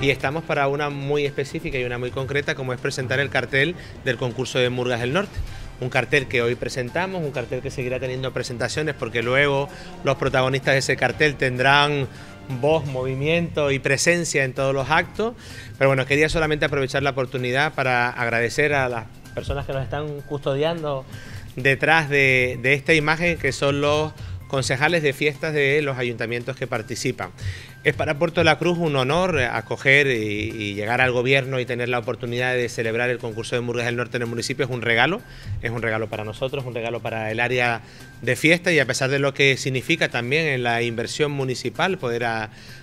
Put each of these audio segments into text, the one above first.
y estamos para una muy específica y una muy concreta como es presentar el cartel del concurso de Murgas del Norte un cartel que hoy presentamos, un cartel que seguirá teniendo presentaciones porque luego los protagonistas de ese cartel tendrán voz, movimiento y presencia en todos los actos. Pero bueno, quería solamente aprovechar la oportunidad para agradecer a las personas que nos están custodiando detrás de, esta imagen, que son los concejales de fiestas de los ayuntamientos que participan. Es para Puerto de la Cruz un honor acoger y, llegar al gobierno y tener la oportunidad de celebrar el concurso de hamburguesas del norte en el municipio. Es un regalo, es un regalo para nosotros, un regalo para el área de fiesta y a pesar de lo que significa también en la inversión municipal poder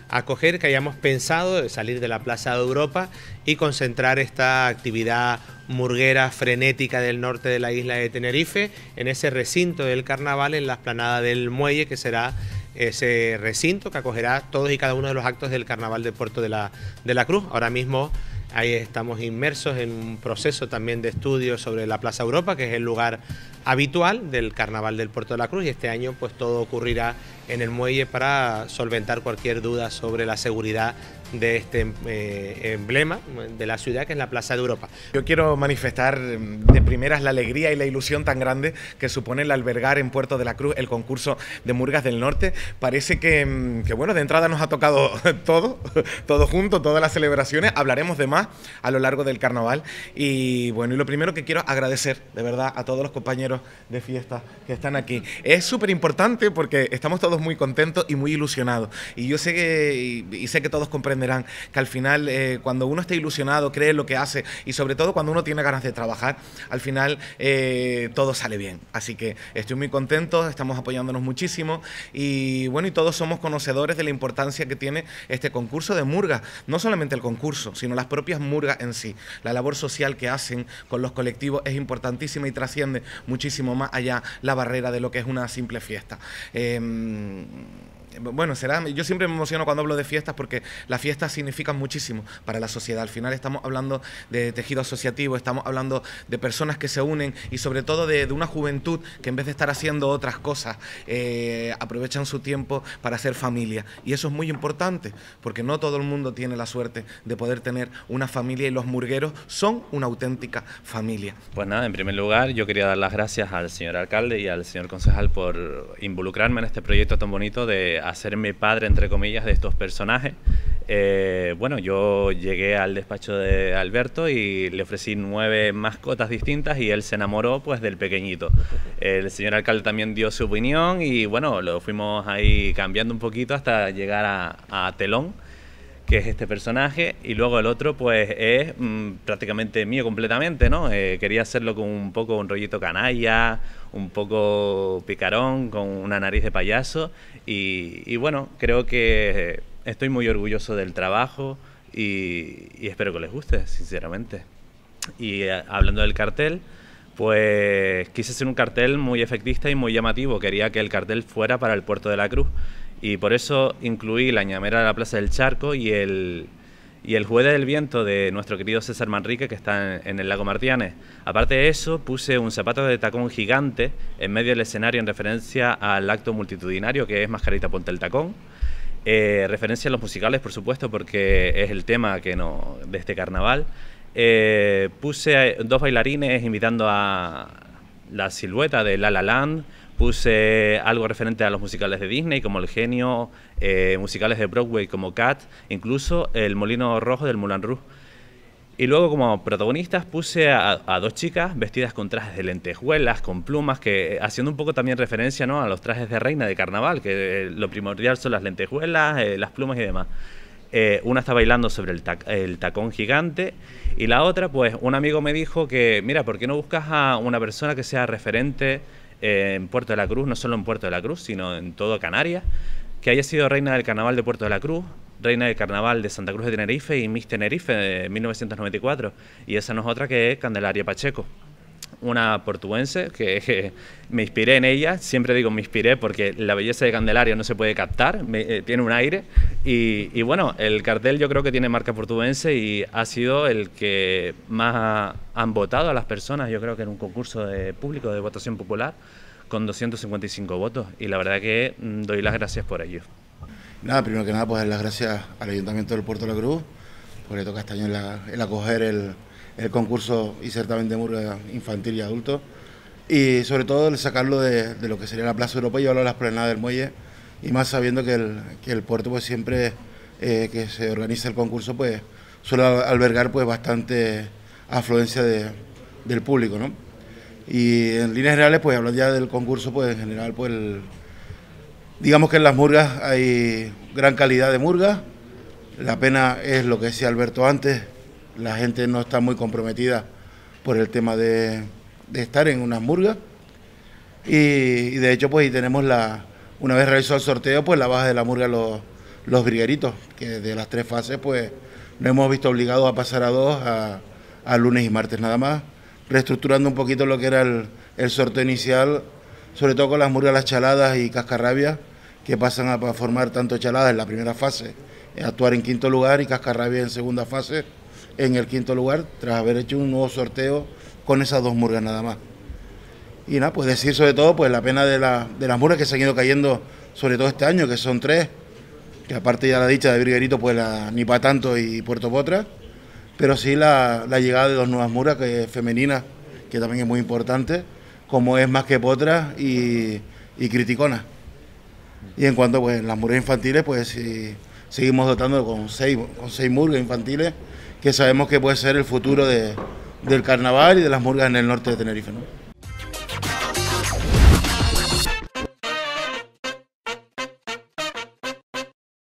acoger que hayamos pensado salir de la Plaza de Europa y concentrar esta actividad murguera frenética del norte de la isla de Tenerife en ese recinto del carnaval en la esplanada del muelle que será ese recinto que acogerá todos y cada uno de los actos del Carnaval del Puerto de la, de la Cruz. Ahora mismo ahí estamos inmersos en un proceso también de estudio sobre la Plaza Europa, que es el lugar habitual del Carnaval del Puerto de la Cruz y este año pues todo ocurrirá en el muelle para solventar cualquier duda sobre la seguridad de este eh, emblema de la ciudad que es la Plaza de Europa. Yo quiero manifestar mm, de primeras la alegría y la ilusión tan grande que supone el albergar en Puerto de la Cruz el concurso de Murgas del Norte. Parece que, mm, bueno, de entrada nos ha tocado todo, todo junto, todas las celebraciones. Hablaremos de más a lo largo del carnaval. Y bueno, y lo primero que quiero agradecer de verdad a todos los compañeros de fiesta que están aquí. Es súper importante porque estamos todos muy contentos y muy ilusionados. Y yo sé que, sé que todos comprenden verán que al final, eh, cuando uno está ilusionado, cree lo que hace y sobre todo cuando uno tiene ganas de trabajar, al final eh, todo sale bien. Así que estoy muy contento, estamos apoyándonos muchísimo y bueno, y todos somos conocedores de la importancia que tiene este concurso de murga no solamente el concurso, sino las propias murgas en sí. La labor social que hacen con los colectivos es importantísima y trasciende muchísimo más allá la barrera de lo que es una simple fiesta. Em, bueno, será, yo siempre me emociono cuando hablo de fiestas porque las fiestas significan muchísimo para la sociedad. Al final estamos hablando de tejido asociativo, estamos hablando de personas que se unen y sobre todo de, una juventud que en vez de estar haciendo otras cosas, eh, aprovechan su tiempo para hacer familia. Y eso es muy importante porque no todo el mundo tiene la suerte de poder tener una familia y los murgueros son una auténtica familia. Pues nada, en primer lugar yo quería dar las gracias al señor alcalde y al señor concejal por involucrarme en este proyecto tan bonito de hacerme padre, entre comillas, de estos personajes. Eh, bueno, yo llegué al despacho de Alberto y le ofrecí nueve mascotas distintas y él se enamoró pues del pequeñito. El señor alcalde también dio su opinión y bueno, lo fuimos ahí cambiando un poquito hasta llegar a Telón que es este personaje, y luego el otro, pues es mm, prácticamente mío completamente, ¿no? Eh, quería hacerlo con un poco un rollito canalla, un poco picarón, con una nariz de payaso, y, bueno, creo que estoy muy orgulloso del trabajo y, espero que les guste, sinceramente. Y eh, hablando del cartel, pues quise hacer un cartel muy efectista y muy llamativo. Quería que el cartel fuera para el puerto de la Cruz y por eso incluí la ñamera de la Plaza del Charco y el, y el del viento de nuestro querido César Manrique que está en, el lago Martianes. Aparte de eso, puse un zapato de tacón gigante en medio del escenario en referencia al acto multitudinario que es Mascarita Ponte el Tacón. Eh, referencia a los musicales, por supuesto, porque es el tema que no, de este carnaval. Eh, puse dos bailarines invitando a la silueta de La La Land, Puse algo referente a los musicales de Disney, como El Genio, eh, musicales de Broadway como Cat, incluso El Molino Rojo del Moulin Rouge. Y luego como protagonistas puse a, dos chicas vestidas con trajes de lentejuelas, con plumas, que eh, haciendo un poco también referencia ¿no? a los trajes de reina de carnaval, que eh, lo primordial son las lentejuelas, las plumas y demás. una está bailando sobre el, el, tacón gigante y la otra, pues un amigo me dijo que, mira, ¿por qué no buscas a una persona que sea referente en Puerto de la Cruz, no solo en Puerto de la Cruz, sino en todo Canarias, que haya sido reina del carnaval de Puerto de la Cruz, reina del carnaval de Santa Cruz de Tenerife y Miss Tenerife de 1994, y esa no es otra que Candelaria Pacheco una portuense que, me inspiré en ella, siempre digo me inspiré porque la belleza de Candelaria no se puede captar, eh, tiene un aire y, bueno, el cartel yo creo que tiene marca portuguesa y ha sido el que más han votado a las personas, yo creo que en un concurso de público de votación popular, con 255 votos. Y la verdad que mm, doy las gracias por ello. Nada, primero que nada, pues dar las gracias al Ayuntamiento del Puerto de la Cruz, porque le toca este año el, acoger el, concurso y certamente de murga infantil y adulto. Y sobre todo el sacarlo de, lo que sería la Plaza Europea y llevarlo a las plenadas del muelle y más sabiendo que el, que puerto pues siempre eh, que se organiza el concurso pues suele albergar pues bastante afluencia del público, ¿no? Y en líneas generales, pues hablando ya del concurso, pues en general, pues digamos que en las murgas hay gran calidad de murga, La pena es lo que decía Alberto antes, la gente no está muy comprometida por el tema de, estar en unas murgas. Y, de hecho, pues y tenemos la, una vez realizado el sorteo, pues la baja de la murga los, los brigueritos, que de las tres fases, pues nos hemos visto obligados a pasar a dos, a, lunes y martes nada más, reestructurando un poquito lo que era el, sorteo inicial, sobre todo con las murgas las chaladas y cascarrabias, que pasan a, formar tanto chaladas en la primera fase, eh, actuar en quinto lugar y cascarrabia en segunda fase, en el quinto lugar, tras haber hecho un nuevo sorteo con esas dos murgas nada más. Y nada, pues decir sobre todo pues la pena de, las muras que se han ido cayendo, sobre todo este año, que son tres, que aparte ya la dicha de Virguerito, pues la, ni para tanto y Puerto Potra, pero sí la, llegada de dos nuevas muras que, femeninas, que también es muy importante, como es más que Potras y, y Criticona. Y en cuanto a pues, las muras infantiles, pues seguimos dotando con seis, con seis murgas infantiles, que sabemos que puede ser el futuro del carnaval y de las murgas en el norte de Tenerife.